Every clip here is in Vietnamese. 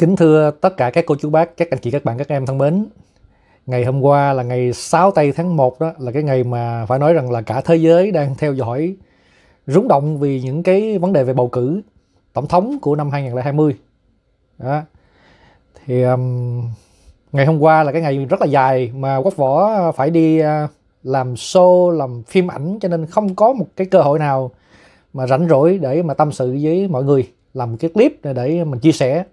Kính thưa tất cả các cô chú bác, các anh chị các bạn các em thân mến. Ngày hôm qua là ngày 6 tây tháng 1 đó là cái ngày mà phải nói rằng là cả thế giới đang theo dõi rúng động vì những cái vấn đề về bầu cử tổng thống của năm 2020. Đó. Thì um, ngày hôm qua là cái ngày rất là dài mà Quốc Võ phải đi à, làm show, làm phim ảnh cho nên không có một cái cơ hội nào mà rảnh rỗi để mà tâm sự với mọi người làm cái clip để mình chia sẻ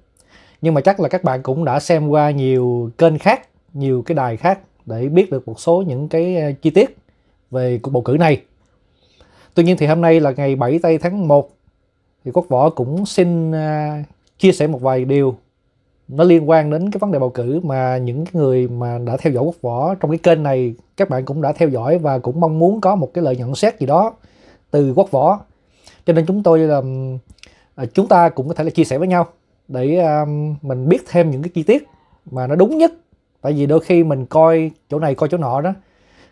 nhưng mà chắc là các bạn cũng đã xem qua nhiều kênh khác nhiều cái đài khác để biết được một số những cái ờ, chi tiết về cuộc bầu cử này tuy nhiên thì hôm nay là ngày 7 tây tháng 1 thì quốc võ cũng xin ờ, chia sẻ một vài điều nó liên quan đến cái vấn đề bầu cử mà những người mà đã theo dõi quốc võ trong cái kênh này các bạn cũng đã theo dõi và cũng mong muốn có một cái lời nhận xét gì đó từ quốc võ cho nên chúng tôi là ờ, chúng ta cũng có thể là chia sẻ với nhau để um, mình biết thêm những cái chi tiết mà nó đúng nhất tại vì đôi khi mình coi chỗ này coi chỗ nọ đó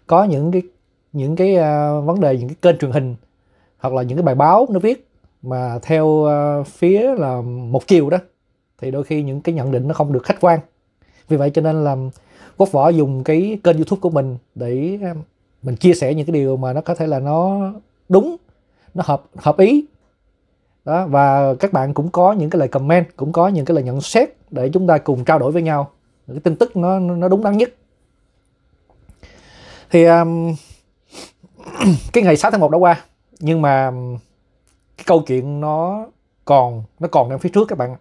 có những cái những cái uh, vấn đề những cái kênh truyền hình hoặc là những cái bài báo nó viết mà theo uh, phía là một chiều đó thì đôi khi những cái nhận định nó không được khách quan vì vậy cho nên là quốc võ dùng cái kênh youtube của mình để um, mình chia sẻ những cái điều mà nó có thể là nó đúng nó hợp hợp ý đó và các bạn cũng có những cái lời comment cũng có những cái lời nhận xét để chúng ta cùng trao đổi với nhau cái tin tức nó nó đúng đắn nhất thì um, cái ngày 6 tháng 1 đã qua nhưng mà um, cái câu chuyện nó còn nó còn đang phía trước các bạn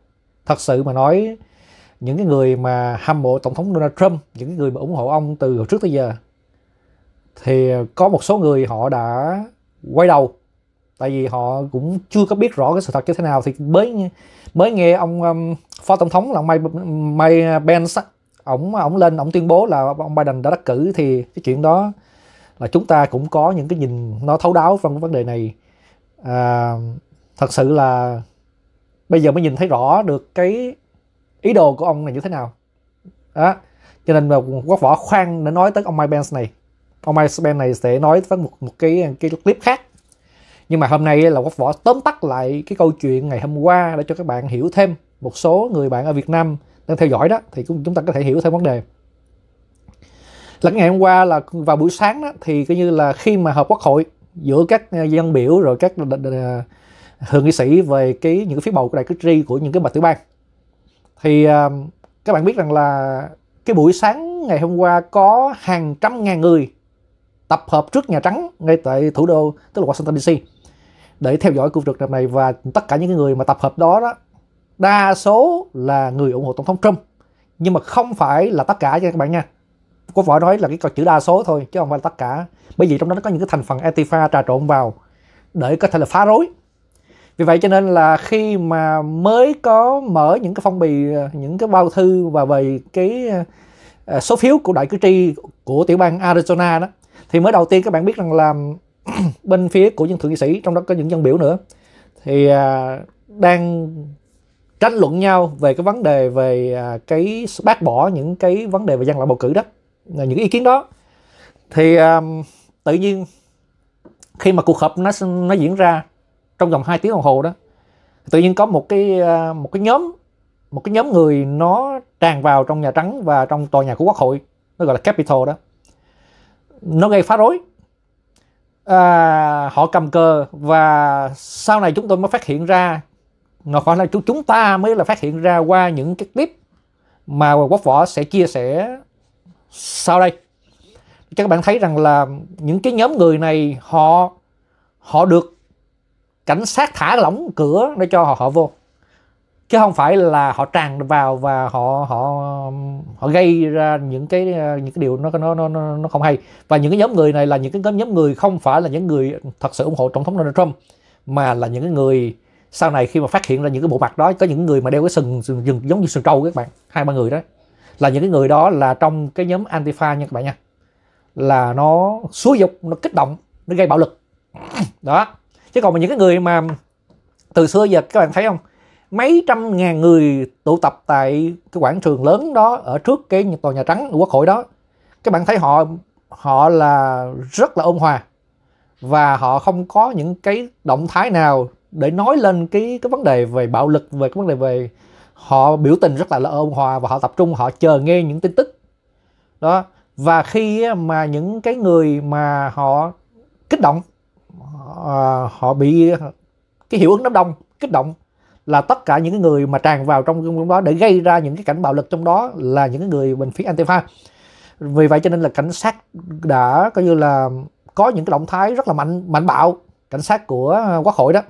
thật sự mà nói những cái người mà hâm mộ tổng thống Donald Trump những cái người mà ủng hộ ông từ trước tới giờ thì có một số người họ đã quay đầu tại vì họ cũng chưa có biết rõ cái sự thật như thế nào thì mới mới nghe ông um, phó tổng thống là ông Mike, Mike Pence ổng ổng lên ổng tuyên bố là ông Biden đã đắc cử thì cái chuyện đó là chúng ta cũng có những cái nhìn nó thấu đáo trong vấn đề này à, thật sự là bây giờ mới nhìn thấy rõ được cái ý đồ của ông này như thế nào đó cho nên là quốc võ khoan để nói tới ông Mike Pence này ông Mike Pence này sẽ nói với một một cái cái clip khác nhưng mà hôm nay là quốc võ tóm tắt lại cái câu chuyện ngày hôm qua để cho các bạn hiểu thêm một số người bạn ở Việt Nam đang theo dõi đó thì cũng chúng ta có thể hiểu thêm vấn đề là ngày hôm qua là vào buổi sáng đó thì coi như là khi mà họp quốc hội giữa các à, dân biểu rồi các thượng nghị sĩ về cái những cái phiếu bầu của đại cử tri của những cái bạch tiểu bang thì à, các bạn biết rằng là cái buổi sáng ngày hôm qua có hàng trăm ngàn người tập hợp trước Nhà Trắng ngay tại thủ đô tức là Washington DC để theo dõi cuộc rực lần này và tất cả những người mà tập hợp đó đó đa số là người ủng hộ tổng thống Trump nhưng mà không phải là tất cả nha các bạn nha có vợ nói là cái câu chữ đa số thôi chứ không phải là tất cả bởi vì trong đó nó có những cái thành phần Antifa trà trộn vào để có thể là phá rối vì vậy cho nên là khi mà mới có mở những cái phong bì những cái bao thư và về cái à, số phiếu của đại cử tri của tiểu bang Arizona đó thì mới đầu tiên các bạn biết rằng là bên phía của những thượng nghị sĩ trong đó có những dân biểu nữa thì à, đang tranh luận nhau về cái vấn đề về à, cái bác bỏ những cái vấn đề về dân lận bầu cử đó là những ý kiến đó thì à, tự nhiên khi mà cuộc họp nó nó diễn ra trong vòng 2 tiếng đồng hồ đó tự nhiên có một cái à, một cái nhóm một cái nhóm người nó tràn vào trong nhà trắng và trong tòa nhà của quốc hội nó gọi là capital đó nó gây phá rối à, họ cầm cờ và sau này chúng tôi mới phát hiện ra nó phải là chúng ta mới là phát hiện ra qua những cái clip mà quốc võ sẽ chia sẻ sau đây cho các bạn thấy rằng là những cái nhóm người này họ họ được cảnh sát thả lỏng cửa để cho họ họ vô chứ không phải là họ tràn vào và họ họ họ gây ra những cái những cái điều nó nó nó nó không hay và những cái nhóm người này là những cái nhóm người không phải là những người thật sự ủng hộ tổng thống Donald Trump mà là những cái người sau này khi mà phát hiện ra những cái bộ mặt đó có những người mà đeo cái sừng, sừng giống như sừng trâu các bạn hai ba người đó là những cái người đó là trong cái nhóm antifa nha các bạn nha là nó xúi dục nó kích động nó gây bạo lực đó chứ còn mà những cái người mà từ xưa giờ các bạn thấy không mấy trăm ngàn người tụ tập tại cái quảng trường lớn đó ở trước cái tòa nhà trắng của quốc hội đó các bạn thấy họ họ là rất là ôn hòa và họ không có những cái động thái nào để nói lên cái cái vấn đề về bạo lực về cái vấn đề về họ biểu tình rất là, là ôn hòa và họ tập trung họ chờ nghe những tin tức đó và khi mà những cái người mà họ kích động họ, họ bị cái hiệu ứng đám đông kích động là tất cả những cái người mà tràn vào trong đó để gây ra những cái cảnh bạo lực trong đó là những cái người bên phía Antifa vì vậy cho nên là cảnh sát đã coi như là có những cái động thái rất là mạnh mạnh bạo cảnh sát của quốc hội đó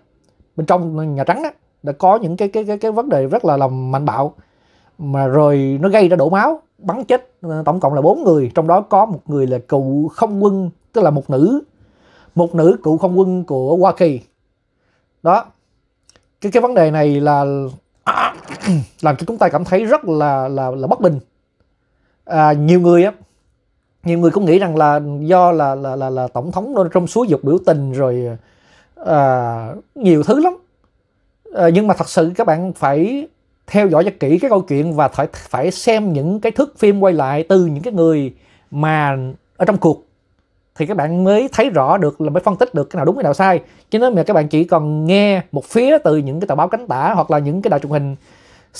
bên trong nhà trắng đó, đã có những cái cái cái cái vấn đề rất là làm mạnh bạo mà rồi nó gây ra đổ máu bắn chết ờ, tổng cộng là bốn người trong đó có một người là cựu không quân tức là một nữ một nữ cựu không quân của Hoa Kỳ đó cái cái vấn đề này là à, làm cho chúng ta cảm thấy rất là là là bất bình à, nhiều người á nhiều người cũng nghĩ rằng là do là là là, là tổng thống Donald Trump xúi dục biểu tình rồi à, nhiều thứ lắm à, nhưng mà thật sự các bạn phải theo dõi cho kỹ cái câu chuyện và phải phải xem những cái thước phim quay lại từ những cái người mà ở trong cuộc thì các bạn mới thấy rõ được là mới phân tích được cái nào đúng cái nào sai chứ nếu mà các bạn chỉ còn nghe một phía từ những cái tờ báo cánh tả hoặc là những cái đài truyền hình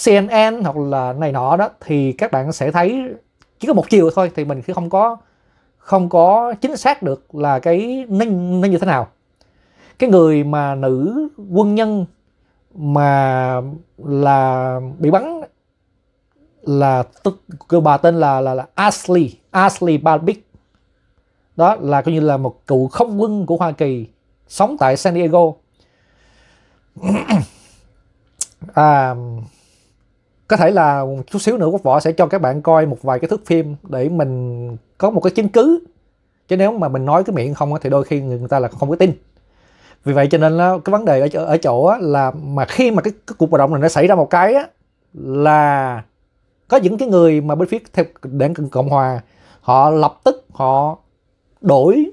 CNN hoặc là này nọ đó thì các bạn sẽ thấy chỉ có một chiều thôi thì mình không có không có chính xác được là cái nên nên như thế nào cái người mà nữ quân nhân mà là bị bắn là tức, bà tên là là, là Ashley Ashley Barbic đó là coi như là một cựu không quân của Hoa Kỳ sống tại San Diego à, có thể là một chút xíu nữa quốc võ sẽ cho các bạn coi một vài cái thước phim để mình có một cái chứng cứ chứ nếu mà mình nói cái miệng không thì đôi khi người ta là không có tin vì vậy cho nên cái vấn đề ở ở chỗ là mà khi mà cái, cái cuộc bạo động này nó xảy ra một cái á, là có những cái người mà bên phía theo đảng cộng hòa họ lập tức họ đổi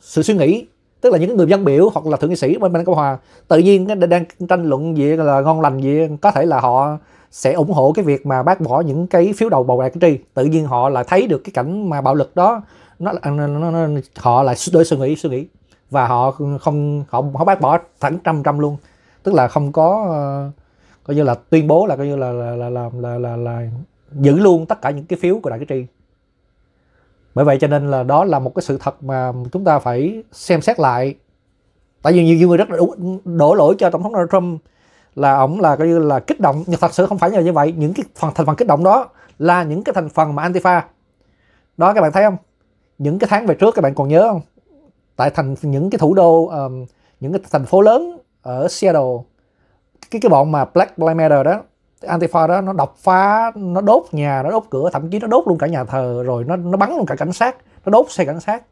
sự suy nghĩ tức là những người dân biểu hoặc là thượng nghị sĩ bên bên cộng hòa tự nhiên đang tranh luận gì là ngon lành gì có thể là họ sẽ ủng hộ cái việc mà bác bỏ những cái phiếu đầu bầu đại cử tri tự nhiên họ là thấy được cái cảnh mà bạo lực đó nó, nó, nó, nó họ lại đổi suy nghĩ suy nghĩ và họ không họ họ bác bỏ thẳng trăm trăm luôn tức là không có uh, coi như là tuyên bố là coi như là là là là là, là, là giữ luôn tất cả những cái phiếu của đại cử tri bởi vậy cho nên là đó là một cái sự thật mà chúng ta phải xem xét lại tại vì nhiều người rất là đổ lỗi cho tổng thống Donald Trump là ổng là coi như là kích động nhưng thật sự không phải như vậy những cái phần thành phần kích động đó là những cái thành phần mà antifa đó các bạn thấy không những cái tháng về trước các bạn còn nhớ không tại thành những cái thủ đô um, những cái thành phố lớn ở Seattle cái cái bọn mà Black Lives Matter đó Antifa đó nó đập phá nó đốt nhà nó đốt cửa thậm chí nó đốt luôn cả nhà thờ rồi nó nó bắn luôn cả cảnh sát nó đốt xe cảnh sát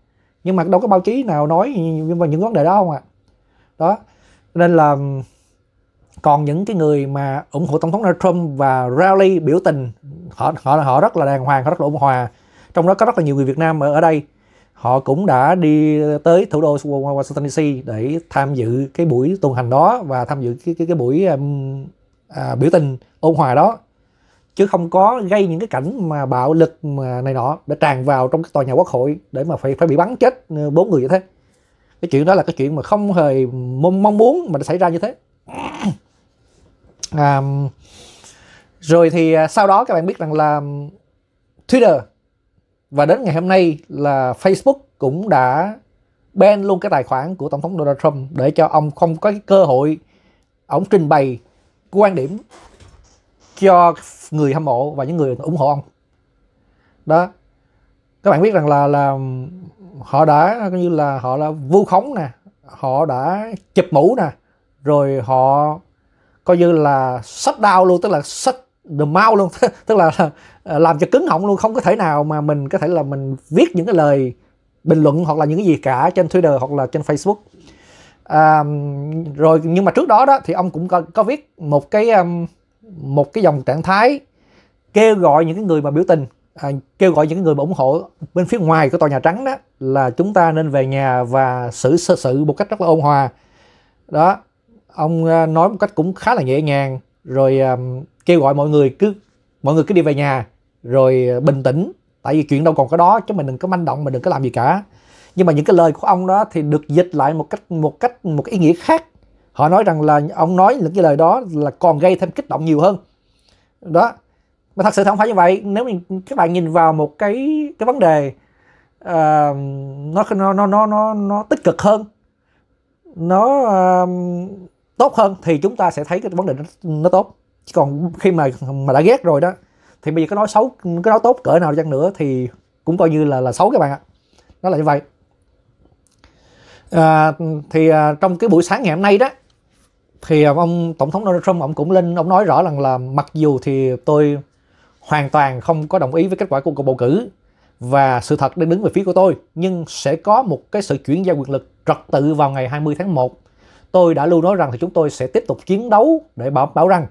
nhưng mà đâu có báo chí nào nói về những vấn đề đó không ạ à? đó nên là còn những cái người mà ủng hộ tổng thống Donald Trump và rally biểu tình họ họ họ rất là đàng hoàng họ rất là ôn hòa trong đó có rất là nhiều người Việt Nam ở ở đây họ cũng đã đi tới thủ đô Washington DC để tham dự cái buổi tuần hành đó và tham dự cái cái, cái buổi um, à, biểu tình ôn hòa đó chứ không có gây những cái cảnh mà bạo lực mà này nọ để tràn vào trong cái tòa nhà quốc hội để mà phải phải bị bắn chết ờ, bốn người như thế cái chuyện đó là cái chuyện mà không hề mong, mong muốn mà nó xảy ra như thế à, rồi thì à, sau đó các bạn biết rằng là Twitter và đến ngày hôm nay là Facebook cũng đã ban luôn cái tài khoản của tổng thống Donald Trump để cho ông không có cái cơ hội ông trình bày quan điểm cho người hâm mộ và những người ủng hộ ông đó các bạn biết rằng là là họ đã coi như là họ là vu khống nè họ đã chụp mũ nè rồi họ coi như là sách đau luôn tức là sách the mau luôn tức là à, làm cho cứng họng luôn không có thể nào mà mình có thể là mình viết những cái lời bình luận hoặc là những cái gì cả trên Twitter hoặc là trên Facebook à, rồi nhưng mà trước đó đó thì ông cũng có, có viết một cái um, một cái dòng trạng thái kêu gọi những cái người mà biểu tình à, kêu gọi những người mà ủng hộ bên phía ngoài của tòa nhà trắng đó là chúng ta nên về nhà và xử xử sự một cách rất là ôn hòa đó ông ờ, nói một cách cũng khá là nhẹ nhàng rồi um, kêu gọi mọi người cứ mọi người cứ đi về nhà rồi ờ, bình tĩnh tại vì chuyện đâu còn có đó chứ mình đừng có manh động mình đừng có làm gì cả nhưng mà những cái lời của ông đó thì được dịch lại một cách một cách một ý nghĩa khác họ nói rằng là ông nói những cái lời đó là còn gây thêm kích động nhiều hơn đó mà thật sự không phải như vậy nếu mình các bạn nhìn vào một cái cái vấn đề uh, nó nó nó nó nó tích cực hơn nó uh, tốt hơn thì chúng ta sẽ thấy cái vấn đề nó, nó tốt còn khi mà mà đã ghét rồi đó thì bây giờ có nói xấu có nói tốt cỡ nào chăng nữa thì cũng coi như là là xấu các bạn ạ nó là như vậy à, thì à, trong cái buổi sáng ngày hôm nay đó thì à, ông tổng thống Donald Trump ông cũng lên ông nói rõ rằng là mặc dù thì tôi hoàn toàn không có đồng ý với kết quả của cuộc bầu cử và sự thật đang đứng về phía của tôi nhưng sẽ có một cái sự chuyển giao quyền lực trật tự vào ngày 20 tháng 1 tôi đã lưu nói rằng thì chúng tôi sẽ tiếp tục chiến đấu để bảo bảo rằng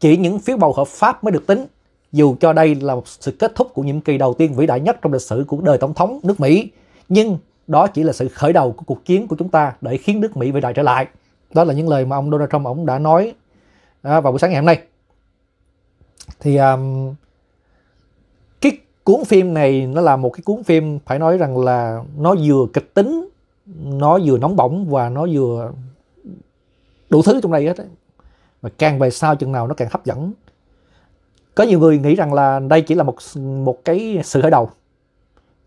chỉ những phiếu bầu hợp pháp mới được tính dù cho đây là một sự kết thúc của nhiệm kỳ đầu tiên vĩ đại nhất trong lịch sử của đời tổng thống nước Mỹ nhưng đó chỉ là sự khởi đầu của cuộc chiến của chúng ta để khiến nước Mỹ vĩ đại trở lại. Đó là những lời mà ông Donald Trump ông đã nói à, vào buổi sáng ngày hôm nay. Thì um, cái cuốn phim này nó là một cái cuốn phim phải nói rằng là nó vừa kịch tính, nó vừa nóng bỏng và nó vừa đủ thứ trong đây hết. Ấy. Mà càng về sau chừng nào nó càng hấp dẫn. Có nhiều người nghĩ rằng là đây chỉ là một một cái sự khởi đầu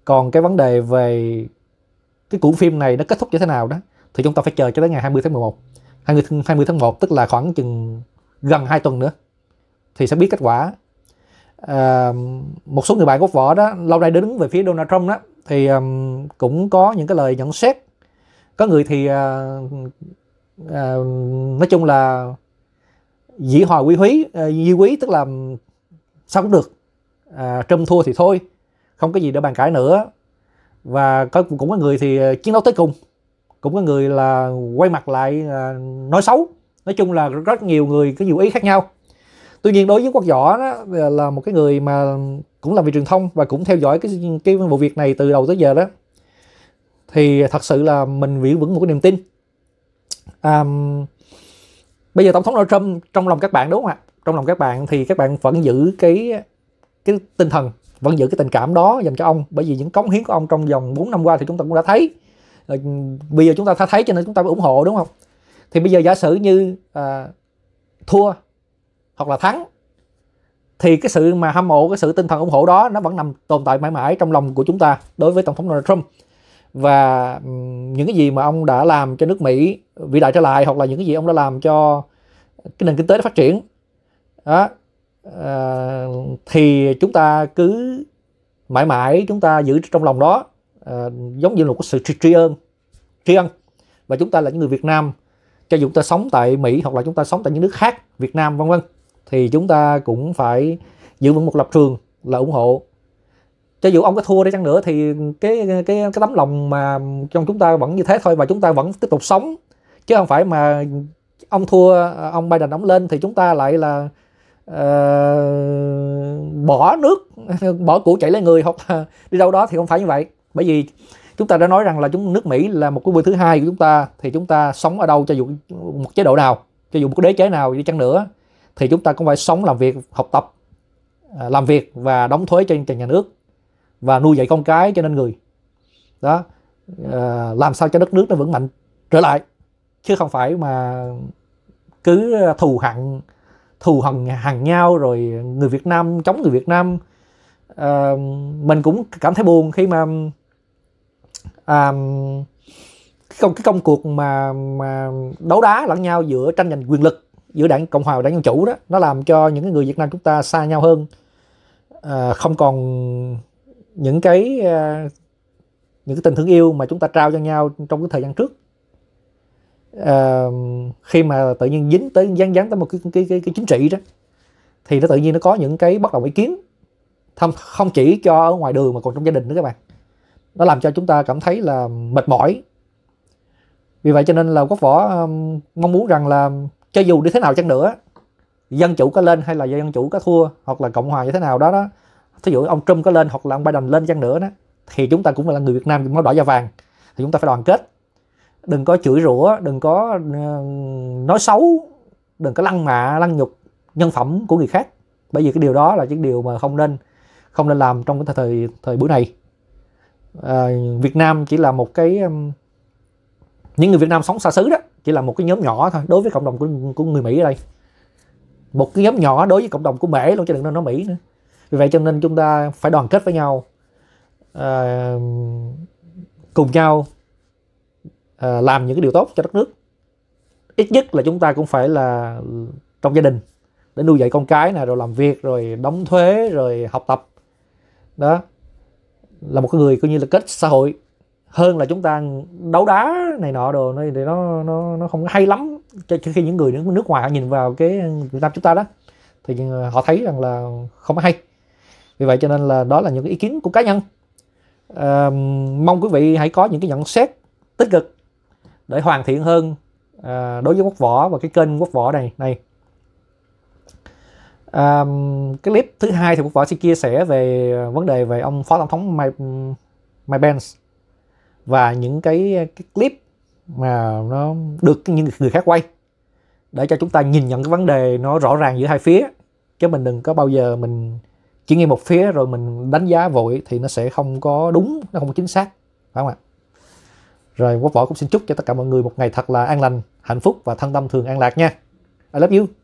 còn cái vấn đề về cái cuộn phim này nó kết thúc như thế nào đó thì chúng ta phải chờ cho tới ngày 20 tháng 11 20, 20 tháng 1 tức là khoảng chừng gần 2 tuần nữa thì sẽ biết kết quả à, một số người bạn góp võ đó lâu nay đứng về phía Donald Trump đó thì um, cũng có những cái lời nhận xét có người thì uh, uh, nói chung là dĩ hòa quy húy uh, di quý tức là sao cũng được uh, Trump thua thì thôi không có gì để bàn cãi nữa và có cũng có người thì ờ, chiến đấu tới cùng cũng có người là quay mặt lại ờ, nói xấu nói chung là rất nhiều người có nhiều ý khác nhau tuy nhiên đối với quốc võ đó ờ, là một cái người mà cũng làm việc truyền thông và cũng theo dõi cái cái vụ việc này từ đầu tới giờ đó thì thật sự là mình vẫn vững một cái niềm tin à, bây giờ tổng thống Donald Trump trong lòng các bạn đúng không ạ trong lòng các bạn thì các bạn vẫn giữ cái cái tinh thần vẫn giữ cái tình cảm đó dành cho ông bởi vì những cống hiến của ông trong vòng 4 năm qua thì chúng ta cũng đã thấy ờ, bây giờ chúng ta thấy cho nên chúng ta mới ủng hộ đúng không thì bây giờ giả sử như à, thua hoặc là thắng thì cái sự mà hâm mộ cái sự tinh thần ủng hộ đó nó vẫn nằm tồn tại mãi mãi trong lòng của chúng ta đối với tổng thống Donald Trump và những cái gì mà ông đã làm cho nước Mỹ vĩ đại trở lại hoặc là những cái gì ông đã làm cho cái nền kinh tế phát triển đó, Ờ, thì chúng ta cứ mãi mãi chúng ta giữ trong lòng đó à, giống như là một sự tri ân tri ân và chúng ta là những người Việt Nam cho dù chúng ta sống tại Mỹ hoặc là chúng ta sống tại những nước khác Việt Nam vân vân thì chúng ta cũng phải giữ vững một lập trường là ủng hộ cho dù ông có thua đi chăng nữa thì cái cái cái tấm lòng mà trong chúng ta vẫn như thế thôi và chúng ta vẫn tiếp tục sống chứ không phải mà ông thua ông Biden ông lên thì chúng ta lại là uh, bỏ nước bỏ củ chảy lấy người hoặc đi đâu đó thì không phải như vậy bởi vì chúng ta đã nói rằng là chúng nước Mỹ là một cái bên thứ hai của chúng ta thì chúng ta sống ở đâu cho dù một chế độ nào cho dù một cái đế chế nào đi chăng nữa thì chúng ta cũng phải sống làm việc học tập à, làm việc và đóng thuế cho nhà nước và nuôi dạy con cái cho nên người đó ờ, làm sao cho đất nước nó vững mạnh trở lại chứ không phải mà cứ thù hận thù hằn hàng nhau rồi người Việt Nam chống người Việt Nam à, mình cũng cảm thấy buồn khi mà à, cái công cái công cuộc mà mà đấu đá lẫn nhau giữa tranh giành quyền lực giữa đảng cộng hòa và đảng dân chủ đó nó làm cho những người Việt Nam chúng ta xa nhau hơn à, không còn những cái à, những cái tình thương yêu mà chúng ta trao cho nhau trong cái thời gian trước khi mà tự nhiên dính tới dán dán tới một cái, cái, cái, cái chính trị đó thì nó tự nhiên nó có những cái bất đồng ý kiến không, không chỉ cho ở ngoài đường mà còn trong gia đình nữa các bạn nó làm cho chúng ta cảm thấy là mệt mỏi vì vậy cho nên là quốc võ um, mong muốn rằng là cho dù đi thế nào chăng nữa dân chủ có lên hay là dân chủ có thua hoặc là cộng hòa như thế nào đó đó thí dụ ông trump có lên hoặc là ông biden lên chăng nữa đó thì chúng ta cũng là người việt nam máu đỏ da vàng thì chúng ta phải đoàn kết đừng có chửi rủa đừng có ờ, nói xấu đừng có lăng mạ lăng nhục nhân phẩm của người khác bởi vì cái điều đó là những điều mà không nên không nên làm trong cái thời thời buổi này à, Việt Nam chỉ là một cái những người Việt Nam sống xa xứ đó chỉ là một cái nhóm nhỏ thôi đối với cộng đồng của, của người Mỹ ở đây một cái nhóm nhỏ đối với cộng đồng của Mỹ luôn chứ đừng nói Mỹ nữa vì vậy cho nên chúng ta phải đoàn kết với nhau à, cùng nhau À, làm những cái điều tốt cho đất nước ít nhất là chúng ta cũng phải là trong gia đình để nuôi dạy con cái nè rồi làm việc rồi đóng thuế rồi học tập đó là một người coi như là kết xã hội hơn là chúng ta đấu đá này nọ đồ nó thì nó nó nó không hay lắm cho, cho khi những người nước nước ngoài họ nhìn vào cái Việt Nam chúng ta đó thì ờ, họ thấy rằng là không hay vì vậy cho nên là đó là những cái ý kiến của cá nhân à, mong quý vị hãy có những cái nhận xét tích cực để hoàn thiện hơn à, đối với quốc võ và cái kênh quốc võ này này à, cái clip thứ hai thì quốc võ sẽ chia sẻ về vấn đề về ông phó tổng thống Mike, Mike Pence và những cái, cái clip mà nó được những người khác quay để cho chúng ta nhìn nhận cái vấn đề nó rõ ràng giữa hai phía chứ mình đừng có bao giờ mình chỉ nghe một phía rồi mình đánh giá vội thì nó sẽ không có đúng nó không có chính xác phải không ạ rồi quốc võ cũng xin chúc cho tất cả mọi người một ngày thật là an lành hạnh phúc và thân tâm thường an lạc nha I love you